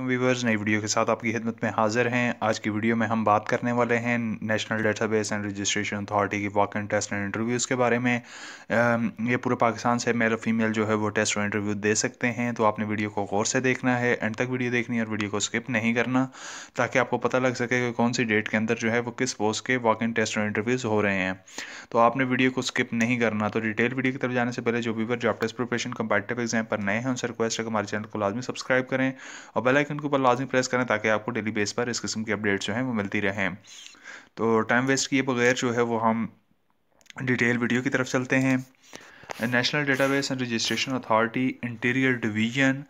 viewers नई video के साथ आपकी खिदमत में हाजिर हैं आज की वीडियो में हम बात करने वाले हैं national database and registration authority की walk in test and interviews के बारे में ये पूरे पाकिस्तान से मेल और फीमेल जो है वो टेस्ट और इंटरव्यू दे सकते हैं तो आपने वीडियो को गौर से देखना है एंड तक वीडियो देखनी है और वीडियो को स्किप नहीं करना ताकि आपको पता लग सके कि कौन सी डेट के अंदर जो है वो किस पोस्ट के वॉक इन टेस्ट और इंटरव्यूज़ हो रहे हैं तो आपने वीडियो को स्किप नहीं करना तो डिटेल वीडियो की तरफ जाने से पहले जो viewer job test preparation competitive exam पर नए हैं उनसे रिक्वेस्ट है कि हमारे चैनल को लाजमी सब्सक्राइब करें और बेल आइकन के ऊपर लाजमी प्रेस करें ताकि आपको डेली बेस पर इस किस्म की अपडेट्स जो हैं वो मिलती रहें तो टाइम वेस्ट किए बगैर जो है वो हम डिटेल वीडियो की तरफ चलते हैं national database and registration authority interior division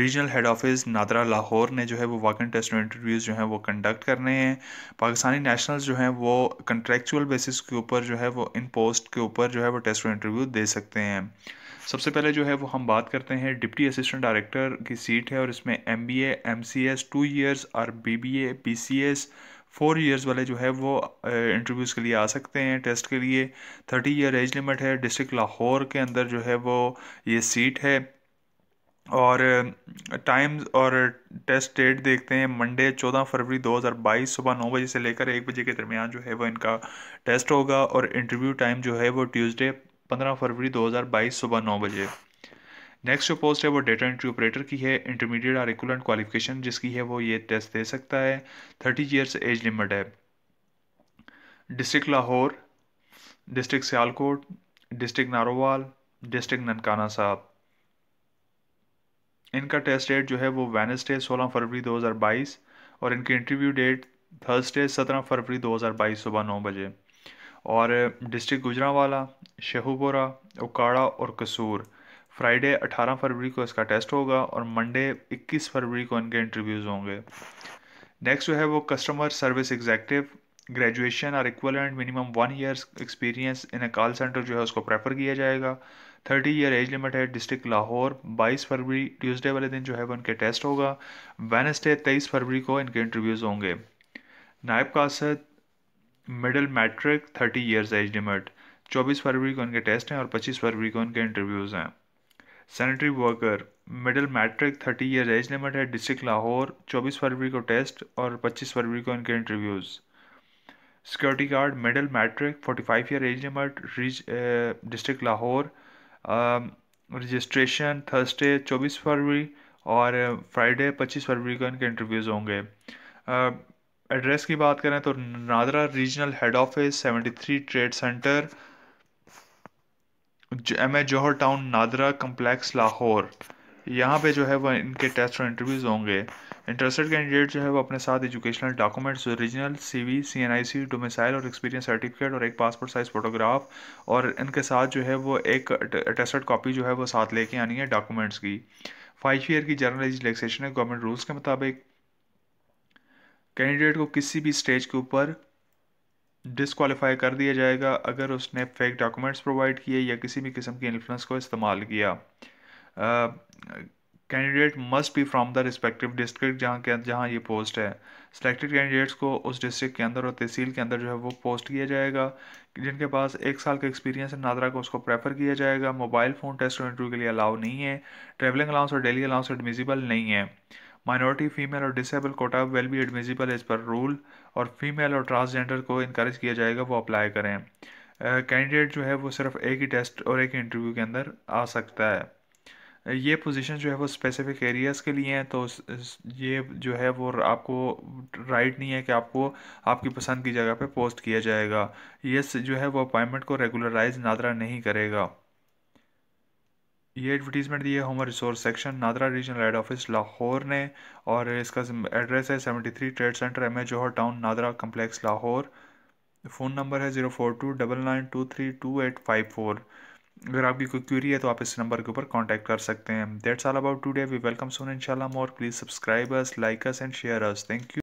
regional head office NADRA Lahore ने जो है वो वाकिंग टेस्ट और इंटरव्यूज़ जो हैं वो कंडक्ट करने हैं पाकिस्तानी नेशनल जो हैं वो कंट्रेक्चुअल बेसिस के ऊपर जो है वो इन पोस्ट के ऊपर जो है वो टेस्ट और इंटरव्यू दे सकते हैं सबसे पहले जो है वो हम बात करते हैं डिप्टी असिस्टेंट डायरेक्टर की सीट है और इसमें M B M C S two years और B B A P C S four years वाले जो है वो इंटरव्यूज़ के लिए आ सकते हैं टेस्ट के लिए थर्टी ईयर एज लिमिट है डिस्ट्रिक्ट लाहौर के अंदर जो है वो ये सीट है और टाइम्स और टेस्ट डेट देखते हैं मंडे चौदह फरवरी 2022 सुबह नौ बजे से लेकर एक बजे के दरमियान जो है वो इनका टेस्ट होगा और इंटरव्यू टाइम जो है वो ट्यूसडे पंद्रह फरवरी 2022 सुबह नौ बजे नेक्स्ट जो पोस्ट है वो डेटा एंट्री ऑपरेटर की है इंटरमीडिएट और इक्वलेंट क्वालिफिकेशन जिसकी है वो ये टेस्ट दे सकता है थर्टी ईयर्स एज लिमिट है district Lahore district Sialkot district Narowal district Nankana Sahib इनका टेस्ट डेट जो है वो वेनसडे सोलह फरवरी 2022 और इनकी इंटरव्यू डेट थर्सडे सत्रह फरवरी 2022 सुबह नौ बजे और डिस्ट्रिक्ट गुजरावाला शहूपोरा उकाड़ा और कसूर फ्राइडे 18 फरवरी को इसका टेस्ट होगा और मंडे 21 फरवरी को इनके इंटरव्यूज़ होंगे नेक्स्ट जो है वो कस्टमर सर्विस एग्जैक्टिव ग्रेजुएशन और equivalent minimum one years experience in a call centre जो है उसको प्रेफर किया जाएगा थर्टी ईयर एज लिमिट है डिस्ट्रिक्ट लाहौर बाईस फरवरी ट्यूसडे वाले दिन जो है वो इनके टेस्ट होगा वेनसडे तेईस फरवरी को इनके इंटरव्यूज़ होंगे नायब कासद middle matric thirty years age limit चौबीस फरवरी को उनके टेस्ट हैं और पच्चीस फरवरी को उनके इंटरव्यूज़ हैं sanitary worker middle matric thirty year age limit है डिस्ट्रिक्ट लाहौर चौबीस फरवरी को टेस्ट और पच्चीस फरवरी को उनके interviews security guard middle matric forty five year age limit district Lahore registration Thursday चौबीस फरवरी और फ्राइडे uh, पच्चीस फरवरी को इनके इंटरव्यूज़ होंगे uh, एड्रेस की बात करें तो NADRA regional head office 73 trade centre M A Johar town NADRA complex Lahore यहाँ पे जो है वह इनके टेस्ट और इंटरव्यूज़ होंगे इंटरेस्टेड कैंडिडेट जो है वो अपने साथ educational documents original CV, CNIC, domicile और एक्सपीरियंस सर्टिफिकेट और एक पासपोर्ट साइज़ फ़ोटोग्राफ और इनके साथ जो है वो एक अटेस्टेड कॉपी जो है वो साथ लेके आनी है डॉक्यूमेंट्स की फाइव ईयर की जर्नल एज है गवर्नमेंट रूल्स के मुताबिक कैंडिडेट को किसी भी स्टेज के ऊपर डिसक्वालीफाई कर दिया जाएगा अगर उसने फेक डॉक्यूमेंट्स प्रोवाइड किए या किसी भी किस्म के इन्फ्लुएंस को इस्तेमाल किया candidate must be from the respective district जहाँ के जहाँ ये पोस्ट है सिलेक्टेड कैंडिडेट्स को उस डिस्ट्रिक्ट के अंदर और तहसील के अंदर जो है वो पोस्ट किया जाएगा जिनके पास एक साल का एक्सपीरियंस है नादरा को उसको प्रेफर किया जाएगा मोबाइल फ़ोन टेस्ट और इंटरव्यू के लिए अलाउ नहीं है ट्रैवलिंग अलाउंस और डेली अलाउंस एडमिजिबल नहीं है माइनॉरिटी फीमेल और disable quota will be admissible as per rule और फीमेल और ट्रांसजेंडर को इनक्रेज किया जाएगा वो अप्लाई करें कैंडिडेट uh, जो है वो सिर्फ एक ही टेस्ट और एक इंटरव्यू के अंदर आ सकता है ये पोजीशन जो है वो स्पेसिफिक एरियाज़ के लिए हैं तो ये जो है वो आपको राइट नहीं है कि आपको आपकी पसंद की जगह पे पोस्ट किया जाएगा ये जो है वो अपॉइंटमेंट को रेगुलराइज नादरा नहीं करेगा ये एडवर्टीज़मेंट दी है human resource section NADRA regional head office Lahore ने और इसका एड्रेस है seventy three trade centre M A Johar town NADRA complex Lahore phone number है zero four two double nine two three two eight five four अगर आपकी कोई क्यूरी है तो आप इस नंबर के ऊपर कॉन्टैक्ट कर सकते हैं that's all about day we welcome soon इनशाला more please subscribe us like us and share us thank you